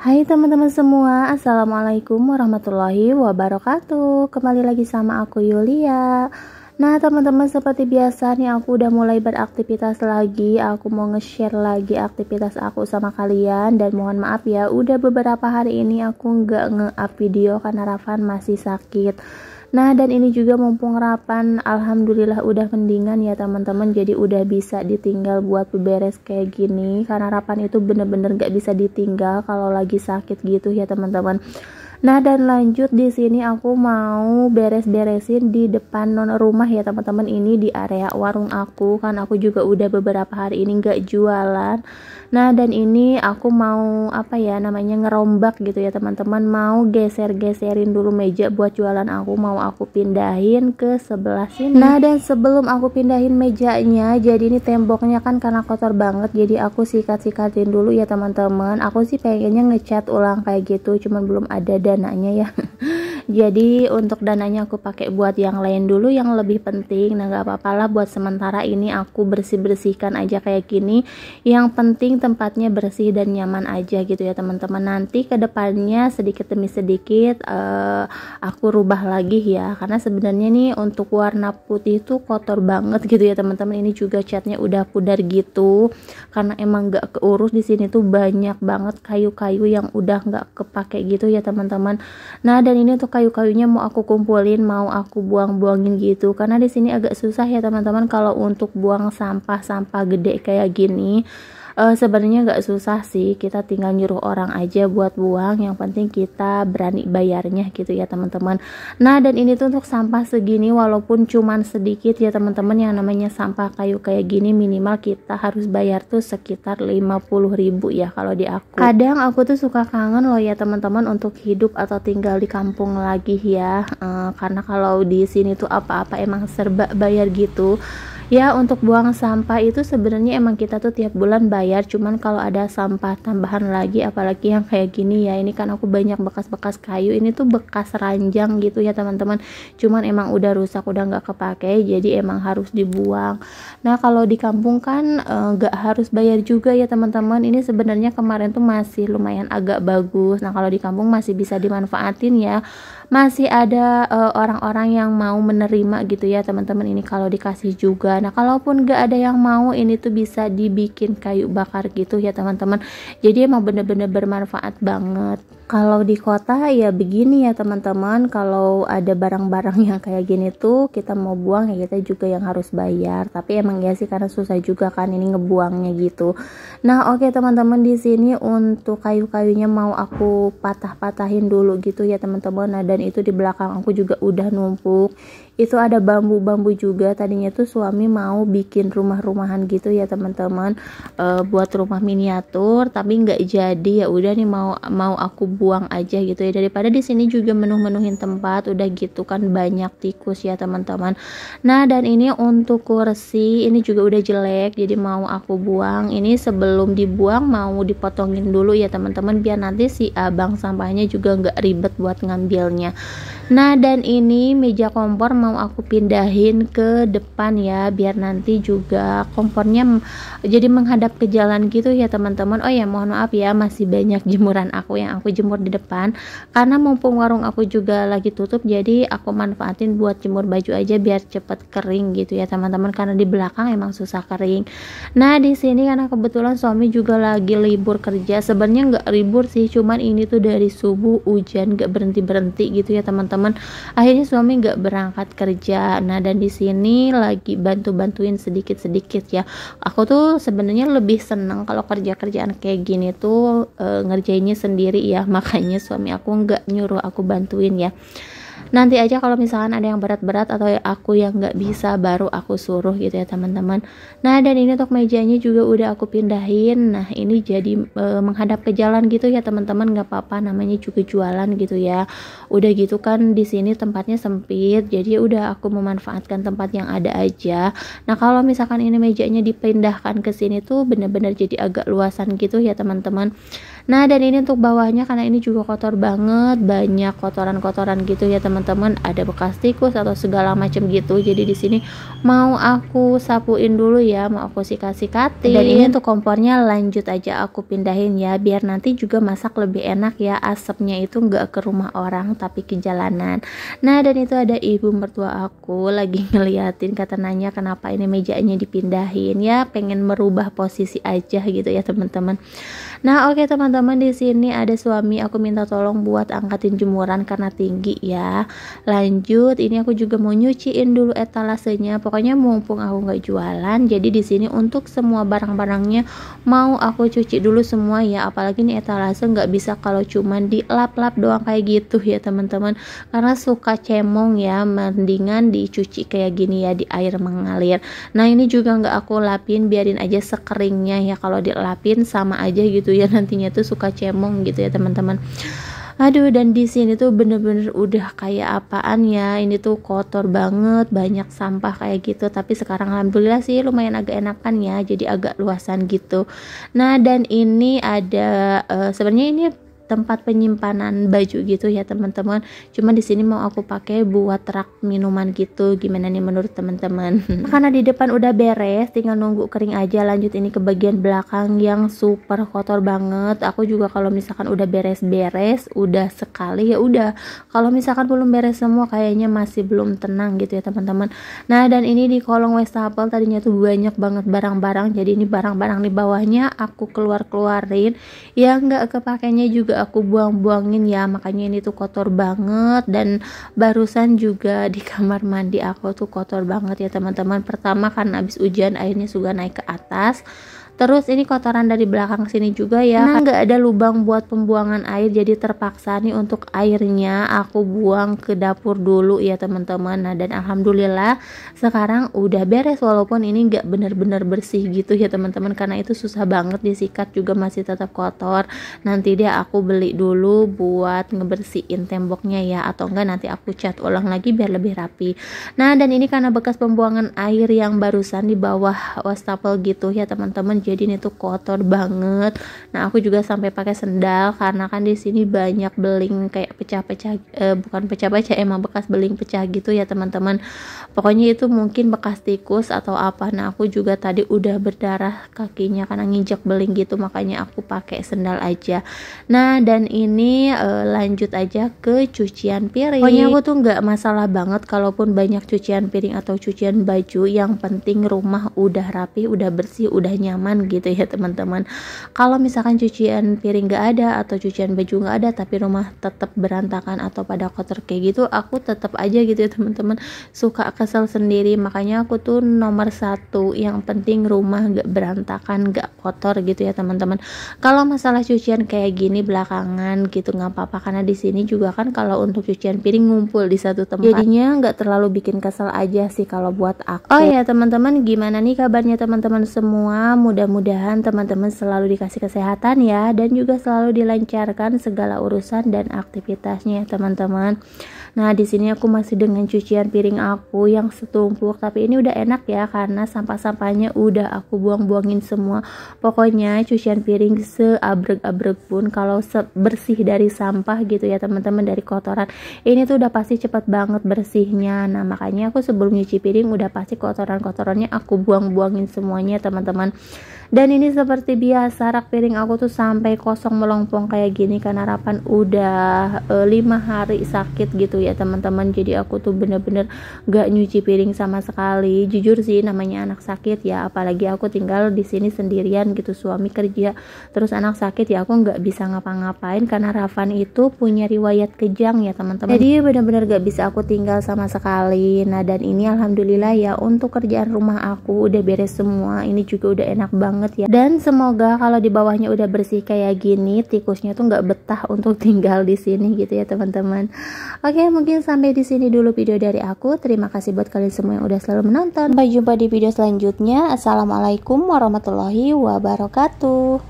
Hai teman-teman semua, Assalamualaikum warahmatullahi wabarakatuh Kembali lagi sama aku Yulia Nah teman-teman seperti biasa nih aku udah mulai beraktivitas lagi Aku mau nge-share lagi aktivitas aku sama kalian Dan mohon maaf ya udah beberapa hari ini aku nggak nge-up video karena Rafan masih sakit Nah, dan ini juga mumpung rapan, alhamdulillah udah mendingan ya teman-teman. Jadi udah bisa ditinggal buat beberes kayak gini karena rapan itu bener-bener gak bisa ditinggal kalau lagi sakit gitu ya teman-teman. Nah, dan lanjut di sini aku mau beres-beresin di depan non rumah ya teman-teman ini di area warung aku kan aku juga udah beberapa hari ini nggak jualan. Nah, dan ini aku mau apa ya namanya ngerombak gitu ya teman-teman, mau geser-geserin dulu meja buat jualan aku, mau aku pindahin ke sebelah sini. Nah, dan sebelum aku pindahin mejanya, jadi ini temboknya kan karena kotor banget jadi aku sikat-sikatin dulu ya teman-teman. Aku sih pengennya ngecat ulang kayak gitu, cuman belum ada dananya ya jadi untuk dananya aku pakai buat yang lain dulu yang lebih penting nah gak apa-apalah buat sementara ini aku bersih-bersihkan aja kayak gini yang penting tempatnya bersih dan nyaman aja gitu ya teman-teman nanti kedepannya sedikit demi sedikit uh, aku rubah lagi ya karena sebenarnya nih untuk warna putih itu kotor banget gitu ya teman-teman ini juga catnya udah pudar gitu karena emang gak keurus di sini tuh banyak banget kayu-kayu yang udah gak kepake gitu ya teman-teman nah dan ini untuk kayu-kayunya mau aku kumpulin mau aku buang-buangin gitu karena di sini agak susah ya teman-teman kalau untuk buang sampah-sampah gede kayak gini uh, sebenarnya nggak susah sih kita tinggal nyuruh orang aja buat buang yang penting kita berani bayarnya gitu ya teman-teman nah dan ini tuh untuk sampah segini walaupun cuman sedikit ya teman-teman yang namanya sampah kayu kayak gini minimal kita harus bayar tuh sekitar 50 ribu ya kalau di aku kadang aku tuh suka kangen loh ya teman-teman untuk hidup atau tinggal di kampung lagi ya uh, karena kalau di sini tuh apa-apa emang serba bayar gitu ya untuk buang sampah itu sebenarnya emang kita tuh tiap bulan bayar cuman kalau ada sampah tambahan lagi apalagi yang kayak gini ya ini kan aku banyak bekas-bekas kayu ini tuh bekas ranjang gitu ya teman-teman cuman emang udah rusak udah nggak kepake jadi emang harus dibuang nah kalau di kampung kan eh, nggak e, harus bayar juga ya teman-teman ini sebenarnya kemarin tuh masih lumayan agak bagus nah kalau di kampung masih bisa dimanfaatin ya masih ada eh, orang-orang e, yang mau menerima gitu ya teman-teman ini kalau dikasih juga Nah, kalaupun gak ada yang mau, ini tuh bisa dibikin kayu bakar gitu ya, teman-teman. Jadi emang bener-bener bermanfaat banget. Kalau di kota ya begini ya teman-teman, kalau ada barang-barang yang kayak gini tuh kita mau buang ya kita juga yang harus bayar. Tapi emang ya sih karena susah juga kan ini ngebuangnya gitu. Nah, oke okay, teman-teman di sini untuk kayu-kayunya mau aku patah-patahin dulu gitu ya teman-teman. Nah, dan itu di belakang aku juga udah numpuk. Itu ada bambu-bambu juga. Tadinya tuh suami mau bikin rumah-rumahan gitu ya teman-teman e, buat rumah miniatur tapi nggak jadi ya udah nih mau mau aku buang aja gitu ya daripada di sini juga menuh-menuhin tempat udah gitu kan banyak tikus ya teman-teman nah dan ini untuk kursi ini juga udah jelek jadi mau aku buang ini sebelum dibuang mau dipotongin dulu ya teman-teman biar nanti si abang sampahnya juga nggak ribet buat ngambilnya nah dan ini meja kompor mau aku pindahin ke depan ya biar nanti juga kompornya jadi menghadap ke jalan gitu ya teman-teman oh ya mohon maaf ya masih banyak jemuran aku yang aku jemur jemur di depan karena mumpung warung aku juga lagi tutup jadi aku manfaatin buat jemur baju aja biar cepet kering gitu ya teman-teman karena di belakang emang susah kering nah di sini karena kebetulan suami juga lagi libur kerja sebenarnya nggak libur sih cuman ini tuh dari subuh hujan nggak berhenti berhenti gitu ya teman-teman akhirnya suami nggak berangkat kerja nah dan di sini lagi bantu-bantuin sedikit-sedikit ya aku tuh sebenarnya lebih seneng kalau kerja kerjaan kayak gini tuh e, ngerjainnya sendiri ya makanya suami aku nggak nyuruh aku bantuin ya nanti aja kalau misalkan ada yang berat-berat atau aku yang nggak bisa baru aku suruh gitu ya teman-teman nah dan ini untuk mejanya juga udah aku pindahin nah ini jadi e, menghadap ke jalan gitu ya teman-teman nggak apa-apa namanya juga jualan gitu ya udah gitu kan di sini tempatnya sempit jadi udah aku memanfaatkan tempat yang ada aja nah kalau misalkan ini mejanya dipindahkan ke sini tuh bener-bener jadi agak luasan gitu ya teman-teman nah dan ini untuk bawahnya karena ini juga kotor banget banyak kotoran-kotoran gitu ya teman-teman ada bekas tikus atau segala macam gitu jadi di sini mau aku sapuin dulu ya mau aku sikat-sikatin dan ini untuk kompornya lanjut aja aku pindahin ya biar nanti juga masak lebih enak ya asapnya itu nggak ke rumah orang tapi ke jalanan nah dan itu ada ibu mertua aku lagi ngeliatin kata nanya kenapa ini mejanya dipindahin ya pengen merubah posisi aja gitu ya teman-teman nah oke okay, teman-teman teman-teman di sini ada suami aku minta tolong buat angkatin jemuran karena tinggi ya. Lanjut, ini aku juga mau nyuciin dulu etalasenya. Pokoknya mumpung aku nggak jualan, jadi di sini untuk semua barang-barangnya mau aku cuci dulu semua ya. Apalagi ini etalase nggak bisa kalau cuman dilap-lap doang kayak gitu ya teman-teman. Karena suka cemong ya, mendingan dicuci kayak gini ya di air mengalir. Nah ini juga nggak aku lapin, biarin aja sekeringnya ya kalau dilapin sama aja gitu ya nantinya tuh suka cemong gitu ya teman-teman aduh dan di sini tuh bener-bener udah kayak apaan ya ini tuh kotor banget banyak sampah kayak gitu tapi sekarang alhamdulillah sih lumayan agak enakan ya jadi agak luasan gitu nah dan ini ada uh, sebenarnya ini tempat penyimpanan baju gitu ya teman-teman cuman di sini mau aku pakai buat rak minuman gitu gimana nih menurut teman-teman karena di depan udah beres tinggal nunggu kering aja lanjut ini ke bagian belakang yang super kotor banget aku juga kalau misalkan udah beres-beres udah sekali ya udah kalau misalkan belum beres semua kayaknya masih belum tenang gitu ya teman-teman nah dan ini di kolong wastafel tadinya tuh banyak banget barang-barang jadi ini barang-barang di bawahnya aku keluar-keluarin Ya nggak kepakainya juga aku buang-buangin ya makanya ini tuh kotor banget dan barusan juga di kamar mandi aku tuh kotor banget ya teman-teman pertama karena habis hujan airnya sudah naik ke atas Terus ini kotoran dari belakang sini juga ya. Nah, karena nggak ada lubang buat pembuangan air jadi terpaksa nih untuk airnya aku buang ke dapur dulu ya teman-teman. Nah dan alhamdulillah sekarang udah beres walaupun ini nggak bener-bener bersih gitu ya teman-teman karena itu susah banget disikat juga masih tetap kotor. Nanti dia aku beli dulu buat ngebersihin temboknya ya atau enggak nanti aku cat ulang lagi biar lebih rapi. Nah dan ini karena bekas pembuangan air yang barusan di bawah wastafel gitu ya teman-teman jadi ini tuh kotor banget nah aku juga sampai pakai sendal karena kan di sini banyak beling kayak pecah-pecah eh, bukan pecah-pecah emang bekas beling pecah gitu ya teman-teman pokoknya itu mungkin bekas tikus atau apa nah aku juga tadi udah berdarah kakinya karena nginjak beling gitu makanya aku pakai sendal aja nah dan ini eh, lanjut aja ke cucian piring pokoknya aku tuh nggak masalah banget kalaupun banyak cucian piring atau cucian baju yang penting rumah udah rapi udah bersih udah nyaman aman gitu ya teman-teman kalau misalkan cucian piring gak ada atau cucian baju gak ada tapi rumah tetap berantakan atau pada kotor kayak gitu aku tetap aja gitu ya teman-teman suka kesel sendiri makanya aku tuh nomor satu yang penting rumah gak berantakan gak kotor gitu ya teman-teman kalau masalah cucian kayak gini belakangan gitu nggak apa-apa karena di sini juga kan kalau untuk cucian piring ngumpul di satu tempat jadinya nggak terlalu bikin kesel aja sih kalau buat aku oh ya teman-teman gimana nih kabarnya teman-teman semua mudah Mudah-mudahan teman-teman selalu dikasih kesehatan ya dan juga selalu dilancarkan segala urusan dan aktivitasnya ya, teman-teman. Nah, di sini aku masih dengan cucian piring aku yang setumpuk, tapi ini udah enak ya karena sampah-sampahnya udah aku buang-buangin semua. Pokoknya cucian piring seabrek-abrek pun kalau bersih dari sampah gitu ya teman-teman dari kotoran. Ini tuh udah pasti cepat banget bersihnya. Nah, makanya aku sebelum nyuci piring udah pasti kotoran-kotorannya aku buang-buangin semuanya teman-teman dan ini seperti biasa rak piring aku tuh sampai kosong melompong kayak gini karena harapan udah e, lima 5 hari sakit gitu ya teman-teman jadi aku tuh bener-bener gak nyuci piring sama sekali jujur sih namanya anak sakit ya apalagi aku tinggal di sini sendirian gitu suami kerja terus anak sakit ya aku gak bisa ngapa-ngapain karena Rafan itu punya riwayat kejang ya teman-teman jadi bener-bener gak bisa aku tinggal sama sekali nah dan ini alhamdulillah ya untuk kerjaan rumah aku udah beres semua ini juga udah enak banget banget ya dan semoga kalau di bawahnya udah bersih kayak gini tikusnya tuh nggak betah untuk tinggal di sini gitu ya teman-teman oke mungkin sampai di sini dulu video dari aku terima kasih buat kalian semua yang udah selalu menonton sampai jumpa di video selanjutnya assalamualaikum warahmatullahi wabarakatuh